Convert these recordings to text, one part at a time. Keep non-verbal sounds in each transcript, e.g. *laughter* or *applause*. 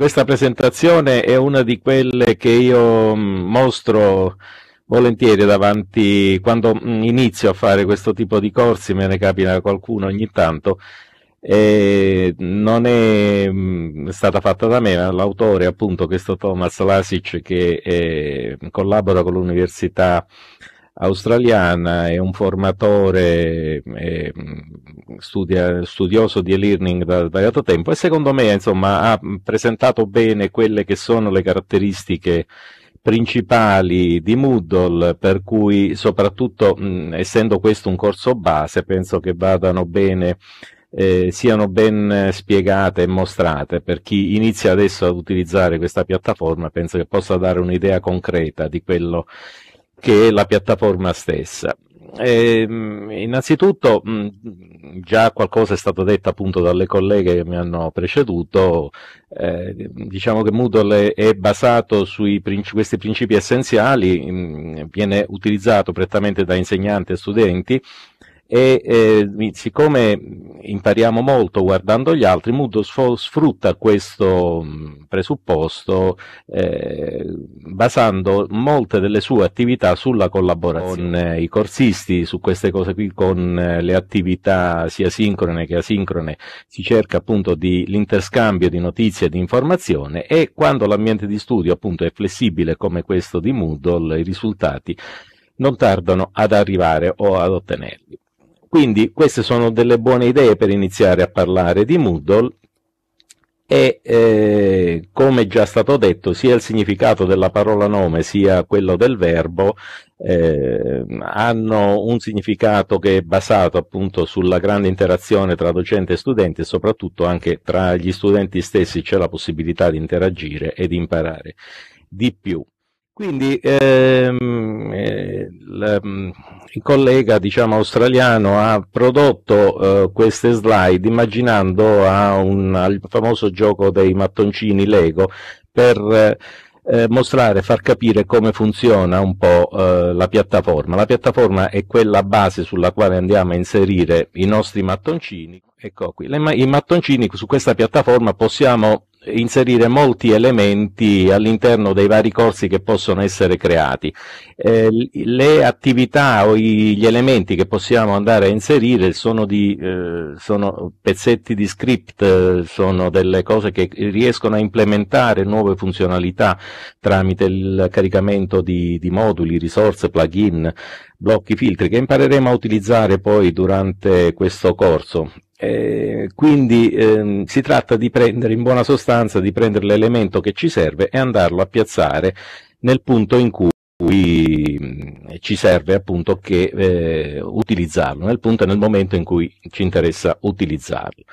Questa presentazione è una di quelle che io mm, mostro volentieri davanti quando mm, inizio a fare questo tipo di corsi, me ne capita qualcuno ogni tanto. non mm, è stata fatta da me, ma l'autore, appunto, questo Thomas Lasic, che eh, collabora con l'Università di australiana, è un formatore, è mm, studia, studioso di e-learning da variato tempo e secondo me insomma, ha presentato bene quelle che sono le caratteristiche principali di Moodle, per cui soprattutto mh, mm, essendo questo un corso base, penso che vadano bene eh, siano ben spiegate e mostrate per chi inizia adesso ad utilizzare questa piattaforma penso che possa dare un'idea concreta di quello che la piattaforma stessa. Eh, innanzitutto mm, già qualcosa è stato detto appunto dalle colleghe che mi hanno preceduto, eh, diciamo che Moodle è basato su principi, questi principi essenziali, mh, mm, viene utilizzato prettamente da insegnanti e studenti e eh, siccome impariamo molto guardando gli altri, Moodle sfrutta questo mm, presupposto eh, basando molte delle sue attività sulla collaborazione con eh, i corsisti, su queste cose qui, con eh, le attività sia sincrone che asincrone, si cerca appunto di l'interscambio di notizie e di informazione e quando l'ambiente di studio appunto è flessibile come questo di Moodle, i risultati non tardano ad arrivare o ad ottenerli. Quindi queste sono delle buone idee per iniziare a parlare di Moodle e eh, come già stato detto sia il significato della parola nome sia quello del verbo eh, hanno un significato che è basato appunto sulla grande interazione tra docente e studente e soprattutto anche tra gli studenti stessi c'è la possibilità di interagire e di imparare di più quindi ehm, eh, il, mm, il, collega diciamo, australiano ha prodotto eh, queste slide immaginando a ah, un, al famoso gioco dei mattoncini Lego per eh, eh, mostrare, far capire come funziona un po' eh, la piattaforma. La piattaforma è quella base sulla quale andiamo a inserire i nostri mattoncini. Ecco qui, le, i mattoncini su questa piattaforma possiamo inserire molti elementi all'interno dei vari corsi che possono essere creati. Eh, le attività o i, gli elementi che possiamo andare a inserire sono, di, eh, sono pezzetti di script, sono delle cose che riescono a implementare nuove funzionalità tramite il caricamento di, di moduli, risorse, plugin, blocchi, filtri che impareremo a utilizzare poi durante questo corso. Eh, quindi ehm, si tratta di prendere in buona sostanza di prendere l'elemento che ci serve e andarlo a piazzare nel punto in cui mh, mm, ci serve appunto che eh, utilizzarlo nel punto e nel momento in cui ci interessa utilizzarlo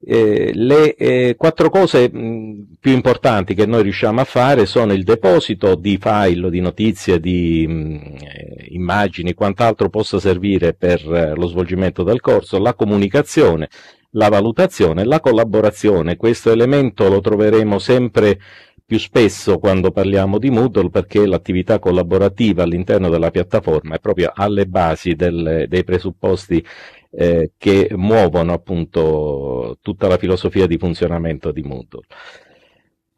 eh, le eh, quattro cose mh, mm, più importanti che noi riusciamo a fare sono il deposito di file, di notizie, di mh, mm, eh, immagini, quant'altro possa servire per eh, lo svolgimento del corso, la comunicazione, la valutazione, la collaborazione. Questo elemento lo troveremo sempre più spesso quando parliamo di Moodle perché l'attività collaborativa all'interno della piattaforma è proprio alle basi del, dei presupposti eh, che muovono appunto tutta la filosofia di funzionamento di Moodle.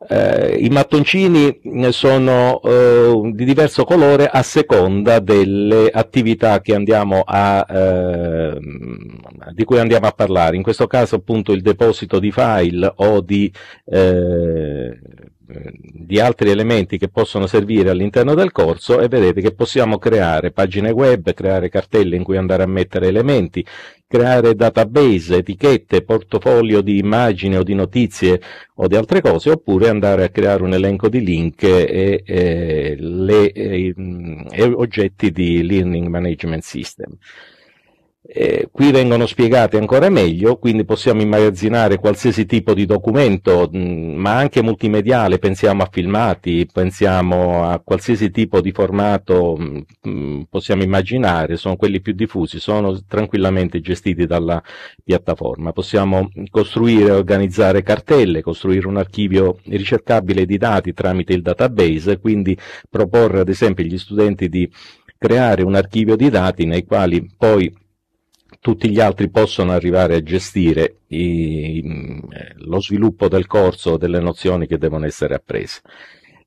Eh, I mattoncini eh, sono eh, di diverso colore a seconda delle attività a, eh, di cui andiamo a parlare, in questo caso appunto il deposito di file o di eh, eh, di altri elementi che possono servire all'interno del corso e vedete che possiamo creare pagine web, creare cartelle in cui andare a mettere elementi, creare database, etichette, portfolio di immagini o di notizie o di altre cose, oppure andare a creare un elenco di link e, e, le, e, mm, e oggetti di Learning Management System. Eh, qui vengono spiegate ancora meglio, quindi possiamo immagazzinare qualsiasi tipo di documento, mh, mm, ma anche multimediale, pensiamo a filmati, pensiamo a qualsiasi tipo di formato mh, mm, mm, possiamo immaginare, sono quelli più diffusi, sono tranquillamente gestiti dalla piattaforma. Possiamo costruire e organizzare cartelle, costruire un archivio ricercabile di dati tramite il database, quindi proporre ad esempio agli studenti di creare un archivio di dati nei quali poi tutti gli altri possono arrivare a gestire i, mm, lo sviluppo del corso delle nozioni che devono essere apprese.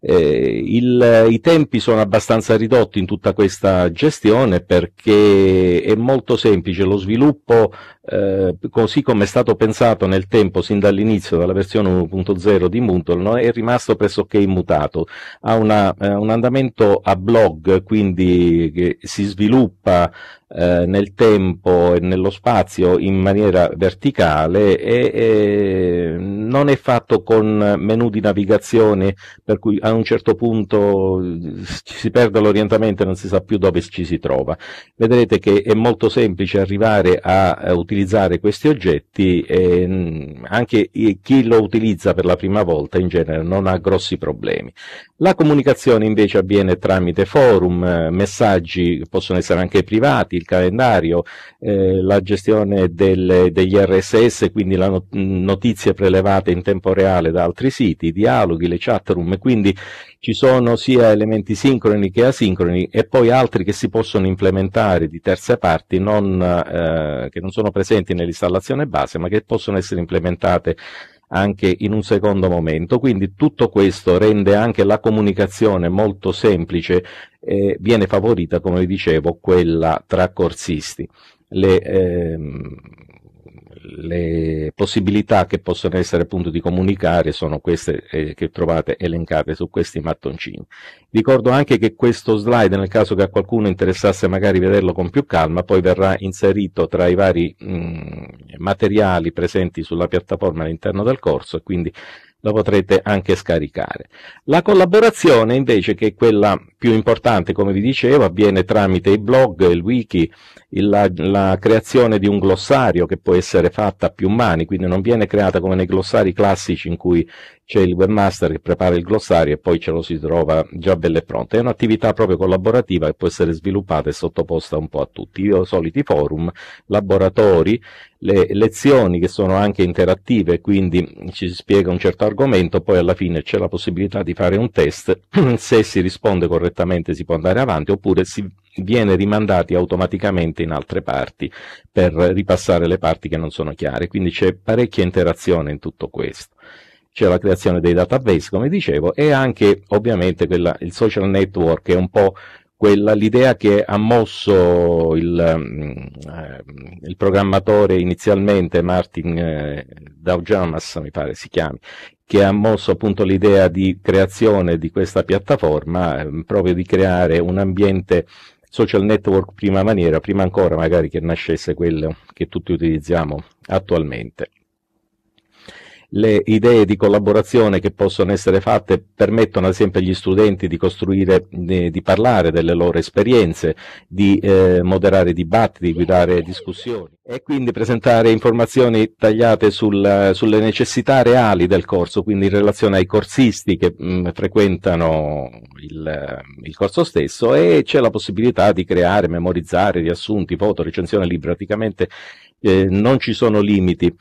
Eh, il, I tempi sono abbastanza ridotti in tutta questa gestione perché è molto semplice, lo sviluppo eh, così come è stato pensato nel tempo sin dall'inizio dalla versione 1.0 di Moodle, no? è rimasto pressoché immutato. Ha una, eh, un andamento a blog, quindi che si sviluppa eh, nel tempo e nello spazio in maniera verticale e, e, non è fatto con menu di navigazione per cui a un certo punto eh, ci si perde l'orientamento e non si sa più dove ci si trova. Vedrete che è molto semplice arrivare a eh, utilizzare utilizzare questi oggetti e mm, anche chi lo utilizza per la prima volta in genere non ha grossi problemi. La comunicazione invece avviene tramite forum, eh, messaggi che possono essere anche privati, il calendario, eh, la gestione del, degli RSS, quindi la not- notizie prelevate in tempo reale da altri siti, i dialoghi, le chat room, quindi ci sono sia elementi sincroni che asincroni e poi altri che si possono implementare di terze parti non, eh, che non sono presenti presenti nell'installazione base ma che possono essere implementate anche in un secondo momento. Quindi tutto questo rende anche la comunicazione molto semplice e viene favorita, come vi dicevo, quella tra corsisti. Le, ehm, le possibilità che possono essere appunto di comunicare sono queste eh, che trovate elencate su questi mattoncini. Ricordo anche che questo slide, nel caso che a qualcuno interessasse magari vederlo con più calma, poi verrà inserito tra i vari mh, mm, materiali presenti sulla piattaforma all'interno del corso e quindi lo potrete anche scaricare. La collaborazione invece che è quella più importante, come vi dicevo, avviene tramite i blog, il wiki, il, la, la, creazione di un glossario che può essere fatta a più mani, quindi non viene creata come nei glossari classici in cui c'è il webmaster che prepara il glossario e poi ce lo si trova già belle e pronte. È un'attività proprio collaborativa che può essere sviluppata e sottoposta un po' a tutti. Io ho soliti forum, laboratori, le lezioni che sono anche interattive, quindi ci si spiega un certo argomento, poi alla fine c'è la possibilità di fare un test, *clears throat* se si risponde correttamente perfettamente si può andare avanti, oppure si viene rimandati automaticamente in altre parti per ripassare le parti che non sono chiare, quindi c'è parecchia interazione in tutto questo. C'è la creazione dei database, come dicevo, e anche ovviamente quella, il social network è un po' quella, l'idea che ha mosso il, mm, eh, il programmatore inizialmente, Martin eh, Daujamas mi pare si chiami, che ha mosso appunto l'idea di creazione di questa piattaforma, eh, proprio di creare un ambiente social network prima maniera, prima ancora magari che nascesse quello che tutti utilizziamo attualmente le idee di collaborazione che possono essere fatte permettono ad esempio agli studenti di costruire, di parlare delle loro esperienze, di eh, moderare dibattiti, di guidare discussioni e quindi presentare informazioni tagliate sul, sulle necessità reali del corso, quindi in relazione ai corsisti che mh, mm, frequentano il, il, corso stesso e c'è la possibilità di creare, memorizzare riassunti, foto, recensione libri, praticamente eh, non ci sono limiti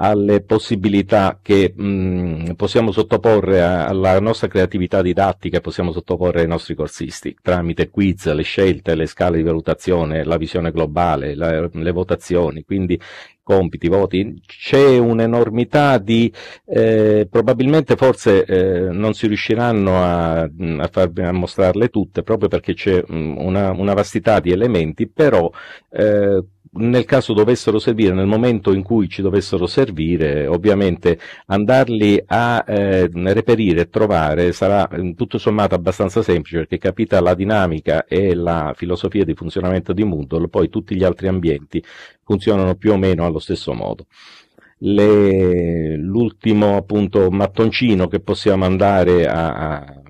alle possibilità che mh, mm, possiamo sottoporre a, alla nostra creatività didattica, possiamo sottoporre ai nostri corsisti tramite quiz, le scelte, le scale di valutazione, la visione globale, la, le votazioni, quindi compiti, voti, c'è un'enormità di, eh, probabilmente forse eh, non si riusciranno a, a, far, a, mostrarle tutte proprio perché c'è mm, una, una, vastità di elementi, però eh, nel caso dovessero servire, nel momento in cui ci dovessero servire, ovviamente andarli a eh, reperire e trovare sarà mm, tutto sommato abbastanza semplice perché capita la dinamica e la filosofia di funzionamento di Moodle, poi tutti gli altri ambienti funzionano più o meno allo stesso modo. Le, l'ultimo appunto mattoncino che possiamo andare a, a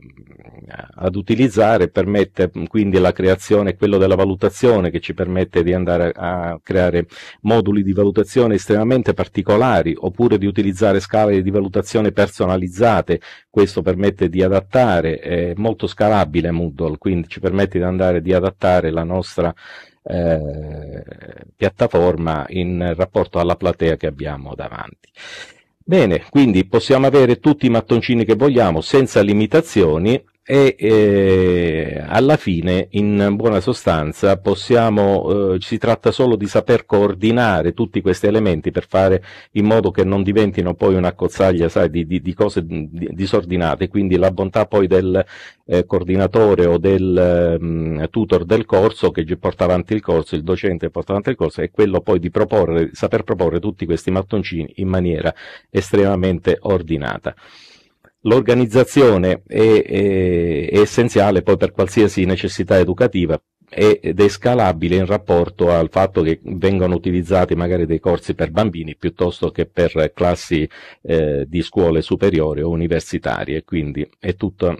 eh, ad utilizzare permette mm, quindi la creazione, quello della valutazione che ci permette di andare a creare moduli di valutazione estremamente particolari oppure di utilizzare scale di valutazione personalizzate, questo permette di adattare, è molto scalabile Moodle, quindi ci permette di andare di adattare la nostra eh, piattaforma in rapporto alla platea che abbiamo davanti. Bene, quindi possiamo avere tutti i mattoncini che vogliamo senza limitazioni e eh, alla fine in buona sostanza possiamo, eh, si tratta solo di saper coordinare tutti questi elementi per fare in modo che non diventino poi una cozzaglia sai, di, di, di, cose disordinate, quindi la bontà poi del eh, coordinatore o del mh, mm, tutor del corso che porta avanti il corso, il docente che porta avanti il corso, è quello poi di proporre, saper proporre tutti questi mattoncini in maniera estremamente ordinata l'organizzazione è, è, è essenziale poi per qualsiasi necessità educativa, ed è scalabile in rapporto al fatto che vengano utilizzati magari dei corsi per bambini piuttosto che per classi eh, di scuole superiori o universitarie, quindi è tutta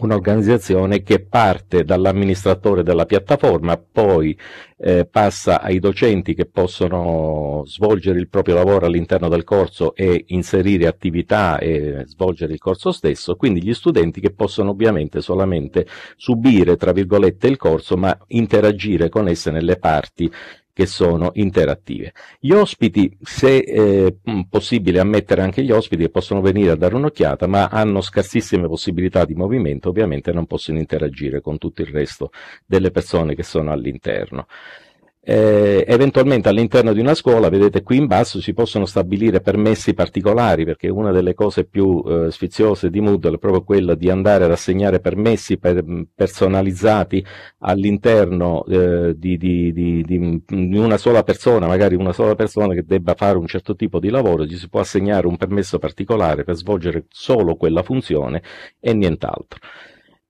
un'organizzazione che parte dall'amministratore della piattaforma, poi eh, passa ai docenti che possono svolgere il proprio lavoro all'interno del corso e inserire attività e svolgere il corso stesso, quindi gli studenti che possono ovviamente solamente subire, tra virgolette, il corso, ma interagire con esse nelle parti che sono interattive. Gli ospiti, se è eh, possibile ammettere anche gli ospiti che possono venire a dare un'occhiata, ma hanno scarsissime possibilità di movimento, ovviamente non possono interagire con tutto il resto delle persone che sono all'interno eh, eventualmente all'interno di una scuola, vedete qui in basso, si possono stabilire permessi particolari, perché una delle cose più eh, sfiziose di Moodle è proprio quella di andare ad assegnare permessi per, mm, personalizzati all'interno eh, di, di, di, di, una sola persona, magari una sola persona che debba fare un certo tipo di lavoro, gli si può assegnare un permesso particolare per svolgere solo quella funzione e nient'altro.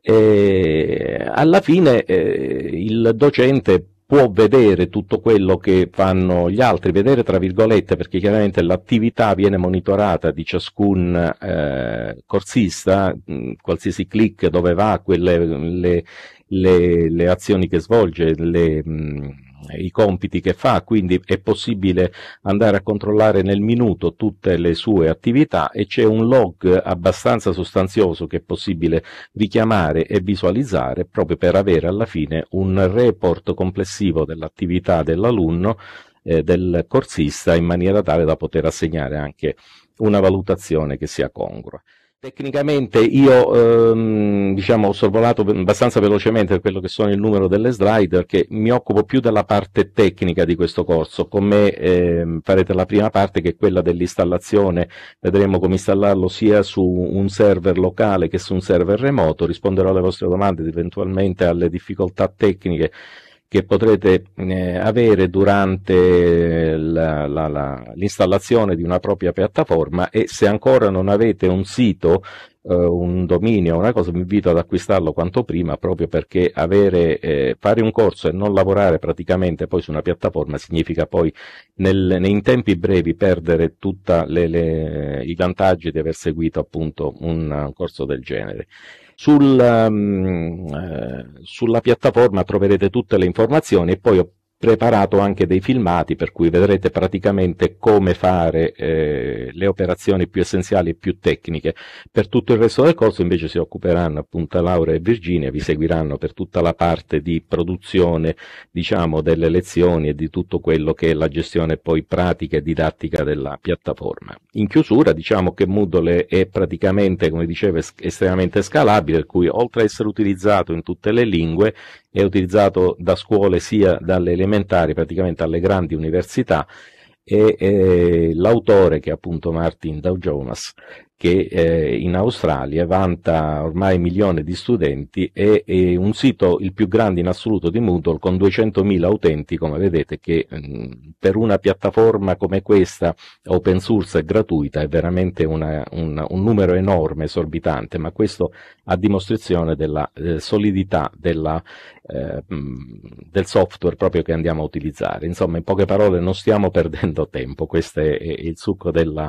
Eh, alla fine eh, il docente può vedere tutto quello che fanno gli altri, vedere tra virgolette perché chiaramente l'attività viene monitorata di ciascun eh, corsista, mh, mm, qualsiasi click dove va, quelle, le, le, le azioni che svolge, le, mh, mm, eh, i compiti che fa, quindi è possibile andare a controllare nel minuto tutte le sue attività e c'è un log abbastanza sostanzioso che è possibile richiamare e visualizzare proprio per avere alla fine un report complessivo dell'attività dell'alunno eh, del corsista in maniera tale da poter assegnare anche una valutazione che sia congrua. Tecnicamente io ehm, diciamo, ho sorvolato abbastanza velocemente per quello che sono il numero delle slide perché mi occupo più della parte tecnica di questo corso, con me ehm, farete la prima parte che è quella dell'installazione, vedremo come installarlo sia su un server locale che su un server remoto, risponderò alle vostre domande ed eventualmente alle difficoltà tecniche che potrete eh, avere durante eh, l'installazione di una propria piattaforma e se ancora non avete un sito eh, un dominio, una cosa, vi invito ad acquistarlo quanto prima proprio perché avere, eh, fare un corso e non lavorare praticamente poi su una piattaforma significa poi nel, nei tempi brevi perdere tutti i vantaggi di aver seguito appunto un, un corso del genere. Sul, um, eh, sulla piattaforma troverete tutte le informazioni e poi ho preparato anche dei filmati per cui vedrete praticamente come fare eh, le operazioni più essenziali e più tecniche. Per tutto il resto del corso invece si occuperanno appunto Laura e Virginia, vi seguiranno per tutta la parte di produzione diciamo delle lezioni e di tutto quello che è la gestione poi pratica e didattica della piattaforma. In chiusura diciamo che Moodle è praticamente come dicevo estremamente scalabile per cui oltre a essere utilizzato in tutte le lingue è utilizzato da scuole sia dalle elementari praticamente alle grandi università e, e l'autore che è appunto Martin Dow Jonas che eh, in Australia vanta ormai milioni di studenti e è un sito il più grande in assoluto di Moodle con 200.000 utenti come vedete che mh, mm, per una piattaforma come questa open source e gratuita è veramente una, un, un, numero enorme, esorbitante, ma questo a dimostrazione della eh, solidità della, eh, mh, mm, del software proprio che andiamo a utilizzare. Insomma, in poche parole non stiamo *laughs* perdendo tempo, questo è, è il succo della,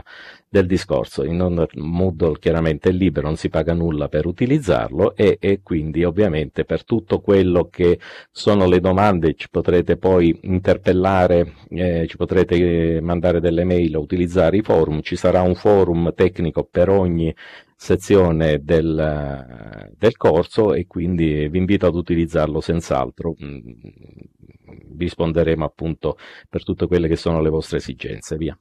del discorso. In on- Moodle chiaramente è libero, non si paga nulla per utilizzarlo e, e, quindi ovviamente per tutto quello che sono le domande ci potrete poi interpellare, eh, ci potrete eh, mandare delle mail o utilizzare i forum, ci sarà un forum tecnico per ogni sezione del, del corso e quindi vi invito ad utilizzarlo senz'altro mm, vi risponderemo appunto per tutte quelle che sono le vostre esigenze. Via.